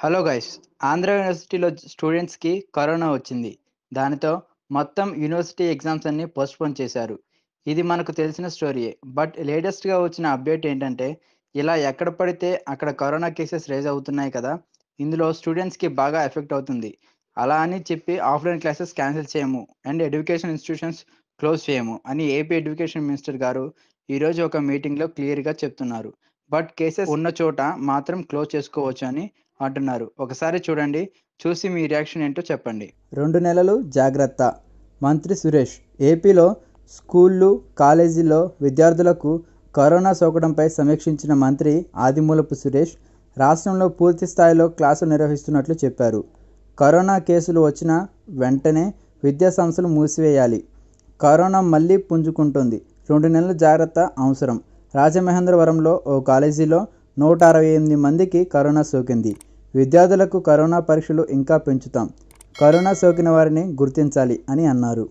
hello guys Andhra యూనివర్సిటీలో స్టూడెంట్స్కి corona వచ్చింది దానితో మొత్తం యూనివర్సిటీ ఎగ్జామ్స్ అన్ని పోస్ట్పోన్ చేశారు ఇది మనకు తెలిసిన స్టోరీయే బట్ లేటెస్ట్గా వచ్చిన అప్డేట్ ఏంటంటే ఇలా ఎక్కడ పడితే అక్కడ కరోనా కేసెస్ రేజ్ అవుతున్నాయి కదా ఇందులో స్టూడెంట్స్కి బాగా ఎఫెక్ట్ అవుతుంది అలా అని చెప్పి ఆఫ్లైన్ క్లాసెస్ క్యాన్సిల్ చేయము అండ్ ఎడ్యుకేషన్ ఇన్స్టిట్యూషన్స్ క్లోజ్ చేయము అని ఏపీ ఎడ్యుకేషన్ మినిస్టర్ గారు ఈరోజు ఒక మీటింగ్లో క్లియర్గా చెప్తున్నారు బట్ కేసెస్ ఉన్న చోట మాత్రం క్లోజ్ చేసుకోవచ్చు అని అంటున్నారు ఒకసారి చూడండి చూసి మీ రియాక్షన్ ఏంటో చెప్పండి రెండు నెలలు జాగ్రత్త మంత్రి సురేష్ ఏపీలో స్కూళ్ళు కాలేజీల్లో విద్యార్థులకు కరోనా సోకడంపై సమీక్షించిన మంత్రి ఆదిమూలపు సురేష్ రాష్ట్రంలో పూర్తి స్థాయిలో క్లాసులు నిర్వహిస్తున్నట్లు చెప్పారు కరోనా కేసులు వచ్చిన వెంటనే విద్యా సంస్థలు మూసివేయాలి కరోనా మళ్ళీ పుంజుకుంటుంది రెండు నెలల జాగ్రత్త అవసరం రాజమహేంద్రవరంలో ఓ కాలేజీలో నూట అరవై ఎనిమిది మందికి కరోనా సోకింది విద్యార్థులకు కరోనా పరీక్షలు ఇంకా పెంచుతాం కరోనా సోకిన వారిని గుర్తించాలి అని అన్నారు